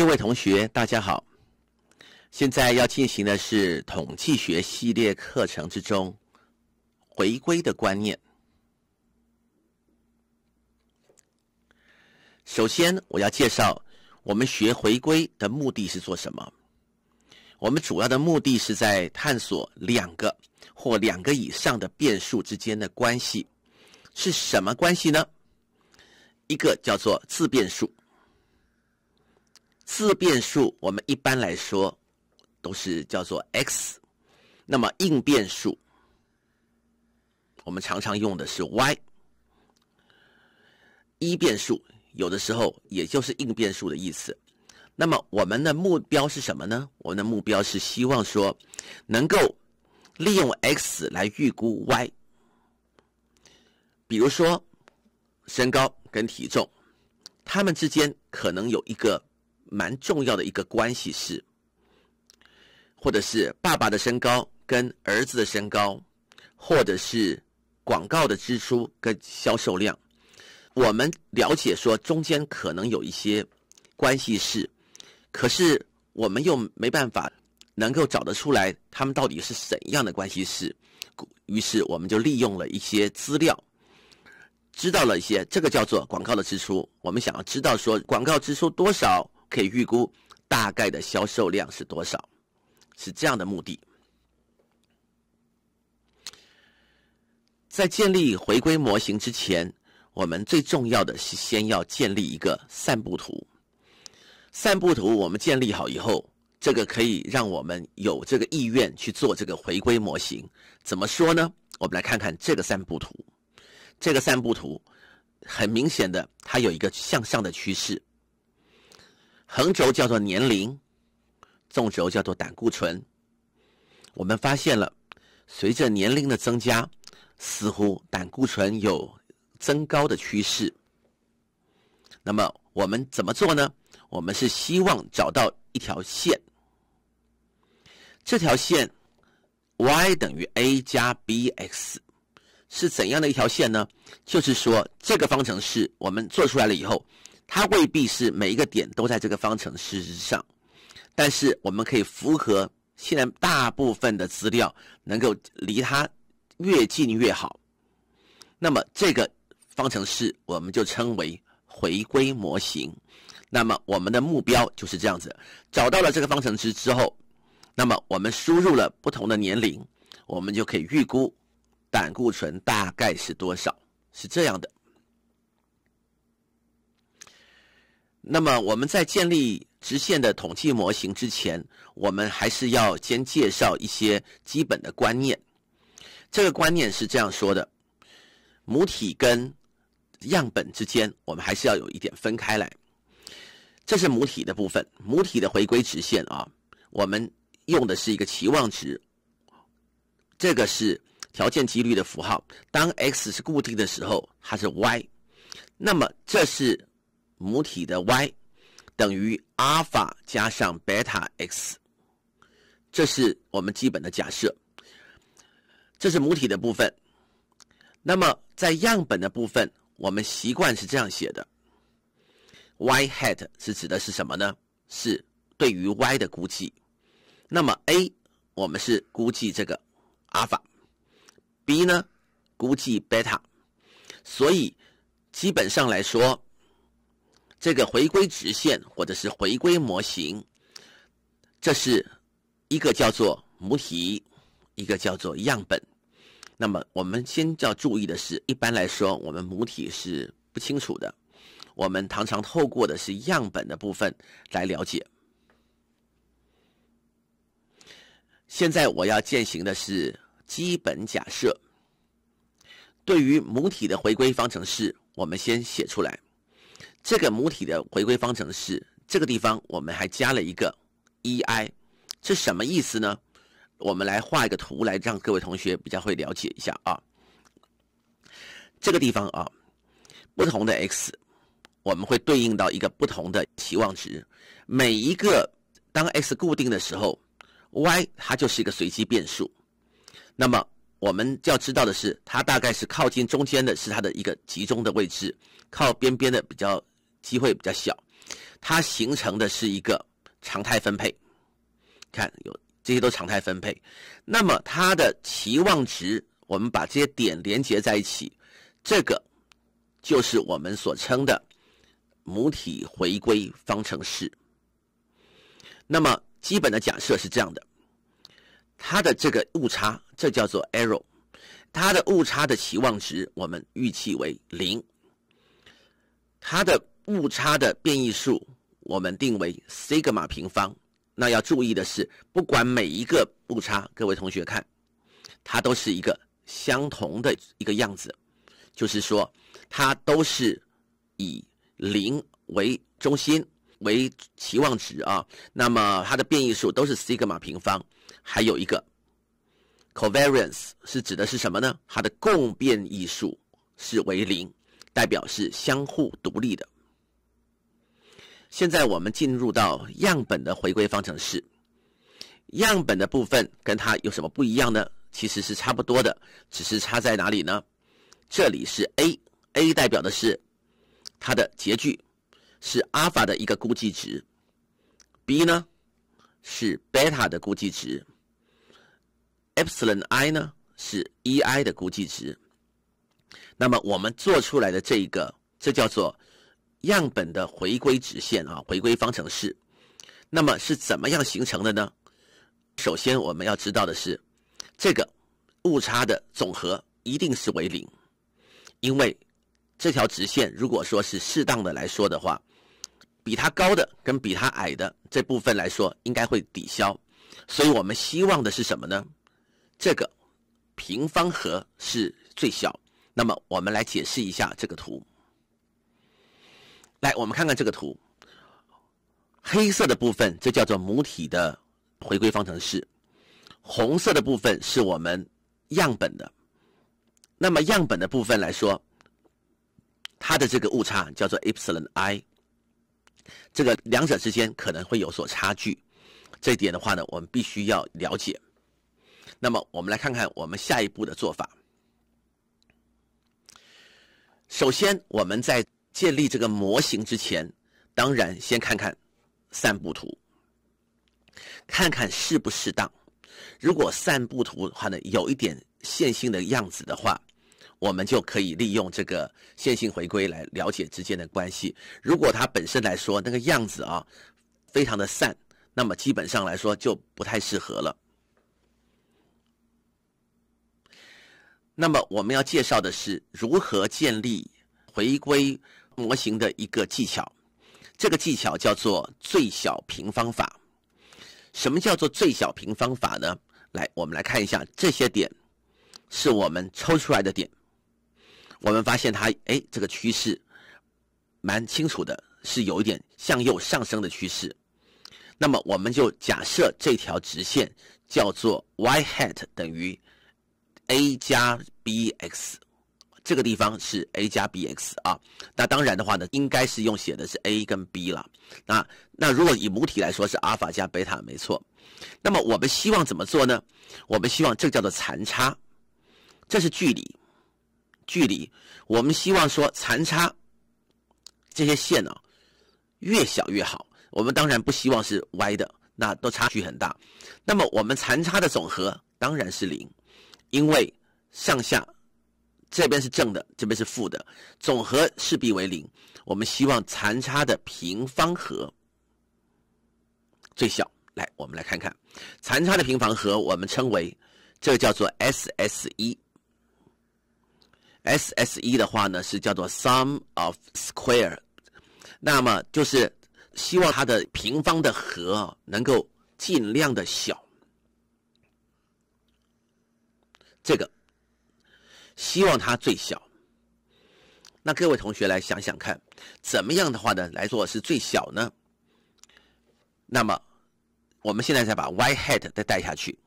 各位同学，大家好。现在要进行的是统计学系列课程之中回归的观念。首先，我要介绍我们学回归的目的是做什么。我们主要的目的是在探索两个或两个以上的变数之间的关系是什么关系呢？一个叫做自变数。自变数我们一般来说都是叫做 x，那么应变数我们常常用的是 y，一变数有的时候也就是应变数的意思。那么我们的目标是什么呢？我们的目标是希望说能够利用 x 来预估 y，比如说身高跟体重，它们之间可能有一个。蛮重要的一个关系式，或者是爸爸的身高跟儿子的身高，或者是广告的支出跟销售量，我们了解说中间可能有一些关系式，可是我们又没办法能够找得出来他们到底是怎样的关系式，于是我们就利用了一些资料，知道了一些这个叫做广告的支出，我们想要知道说广告支出多少。可以预估大概的销售量是多少？是这样的目的。在建立回归模型之前，我们最重要的是先要建立一个散布图。散布图我们建立好以后，这个可以让我们有这个意愿去做这个回归模型。怎么说呢？我们来看看这个散布图。这个散布图很明显的，它有一个向上的趋势。横轴叫做年龄，纵轴叫做胆固醇。我们发现了，随着年龄的增加，似乎胆固醇有增高的趋势。那么我们怎么做呢？我们是希望找到一条线，这条线 y 等于 a 加 bx 是怎样的一条线呢？就是说，这个方程式我们做出来了以后。它未必是每一个点都在这个方程式之上，但是我们可以符合现在大部分的资料，能够离它越近越好。那么这个方程式我们就称为回归模型。那么我们的目标就是这样子，找到了这个方程式之后，那么我们输入了不同的年龄，我们就可以预估胆固醇大概是多少，是这样的。那么我们在建立直线的统计模型之前，我们还是要先介绍一些基本的观念。这个观念是这样说的：母体跟样本之间，我们还是要有一点分开来。这是母体的部分，母体的回归直线啊，我们用的是一个期望值。这个是条件几率的符号，当 x 是固定的时候，它是 y。那么这是。母体的 y 等于阿尔法加上贝塔 x，这是我们基本的假设。这是母体的部分。那么在样本的部分，我们习惯是这样写的。y hat 是指的是什么呢？是对于 y 的估计。那么 a 我们是估计这个阿尔法，b 呢，估计贝塔。所以基本上来说。这个回归直线或者是回归模型，这是一个叫做母体，一个叫做样本。那么我们先要注意的是，一般来说，我们母体是不清楚的，我们常常透过的是样本的部分来了解。现在我要践行的是基本假设，对于母体的回归方程式，我们先写出来。这个母体的回归方程式，这个地方我们还加了一个 e_i，是什么意思呢？我们来画一个图来让各位同学比较会了解一下啊。这个地方啊，不同的 x 我们会对应到一个不同的期望值，每一个当 x 固定的时候，y 它就是一个随机变数。那么我们要知道的是，它大概是靠近中间的是它的一个集中的位置，靠边边的比较。机会比较小，它形成的是一个常态分配。看，有这些都常态分配。那么它的期望值，我们把这些点连接在一起，这个就是我们所称的母体回归方程式。那么基本的假设是这样的：它的这个误差，这叫做 error，它的误差的期望值我们预期为零。它的误差的变异数我们定为西格玛平方。那要注意的是，不管每一个误差，各位同学看，它都是一个相同的一个样子，就是说它都是以零为中心为期望值啊。那么它的变异数都是西格玛平方。还有一个 covariance 是指的是什么呢？它的共变异数是为零，代表是相互独立的。现在我们进入到样本的回归方程式，样本的部分跟它有什么不一样呢？其实是差不多的，只是差在哪里呢？这里是 a，a 代表的是它的截距，是阿尔法的一个估计值；b 呢是贝塔的估计值；epsilon i 呢是 e i 的估计值。那么我们做出来的这一个，这叫做。样本的回归直线啊，回归方程式，那么是怎么样形成的呢？首先我们要知道的是，这个误差的总和一定是为零，因为这条直线如果说是适当的来说的话，比它高的跟比它矮的这部分来说应该会抵消，所以我们希望的是什么呢？这个平方和是最小。那么我们来解释一下这个图。来，我们看看这个图，黑色的部分这叫做母体的回归方程式，红色的部分是我们样本的。那么样本的部分来说，它的这个误差叫做 epsilon i 这个两者之间可能会有所差距，这一点的话呢，我们必须要了解。那么我们来看看我们下一步的做法。首先，我们在建立这个模型之前，当然先看看散布图，看看适不适当。如果散布图的话呢，有一点线性的样子的话，我们就可以利用这个线性回归来了解之间的关系。如果它本身来说那个样子啊，非常的散，那么基本上来说就不太适合了。那么我们要介绍的是如何建立回归。模型的一个技巧，这个技巧叫做最小平方法。什么叫做最小平方法呢？来，我们来看一下这些点，是我们抽出来的点。我们发现它，哎，这个趋势蛮清楚的，是有一点向右上升的趋势。那么我们就假设这条直线叫做 y hat 等于 a 加 b x。这个地方是 a 加 b x 啊，那当然的话呢，应该是用写的是 a 跟 b 了。那那如果以母体来说是阿尔法加贝塔没错。那么我们希望怎么做呢？我们希望这叫做残差，这是距离，距离。我们希望说残差这些线啊越小越好。我们当然不希望是歪的，那都差距很大。那么我们残差的总和当然是零，因为上下。这边是正的，这边是负的，总和势必为零。我们希望残差的平方和最小。来，我们来看看残差的平方和，我们称为这个叫做 s s 一。s s 一的话呢，是叫做 sum of square。那么就是希望它的平方的和能够尽量的小。这个。希望它最小。那各位同学来想想看，怎么样的话呢，来做是最小呢？那么我们现在再把 y hat 再带下去，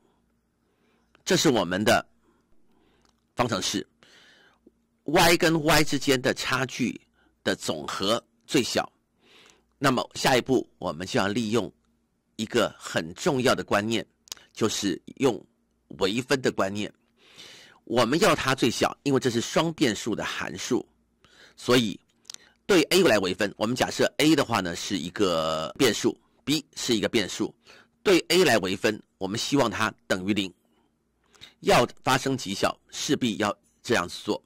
这是我们的方程式，y 跟 y 之间的差距的总和最小。那么下一步我们就要利用一个很重要的观念，就是用微分的观念。我们要它最小，因为这是双变数的函数，所以对 a 来微分，我们假设 a 的话呢是一个变数，b 是一个变数，对 a 来微分，我们希望它等于零，要发生极小，势必要这样做。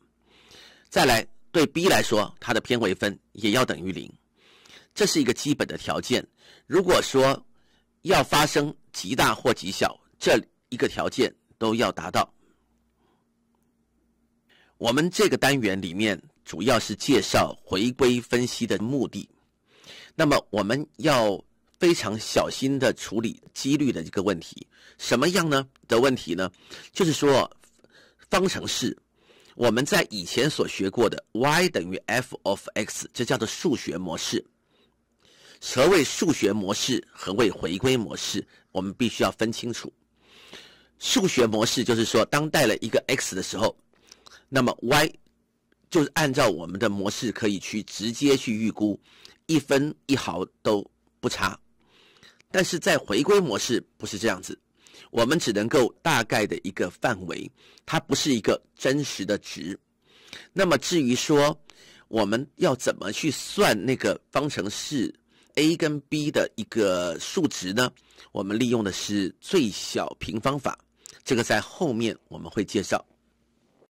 再来对 b 来说，它的偏微分也要等于零，这是一个基本的条件。如果说要发生极大或极小，这一个条件都要达到。我们这个单元里面主要是介绍回归分析的目的。那么我们要非常小心的处理几率的这个问题。什么样呢的问题呢？就是说，方程式，我们在以前所学过的 y 等于 f of x，这叫做数学模式。何谓数学模式？何谓回归模式？我们必须要分清楚。数学模式就是说，当带了一个 x 的时候。那么 Y 就是按照我们的模式可以去直接去预估，一分一毫都不差。但是在回归模式不是这样子，我们只能够大概的一个范围，它不是一个真实的值。那么至于说我们要怎么去算那个方程式 A 跟 B 的一个数值呢？我们利用的是最小平方法，这个在后面我们会介绍。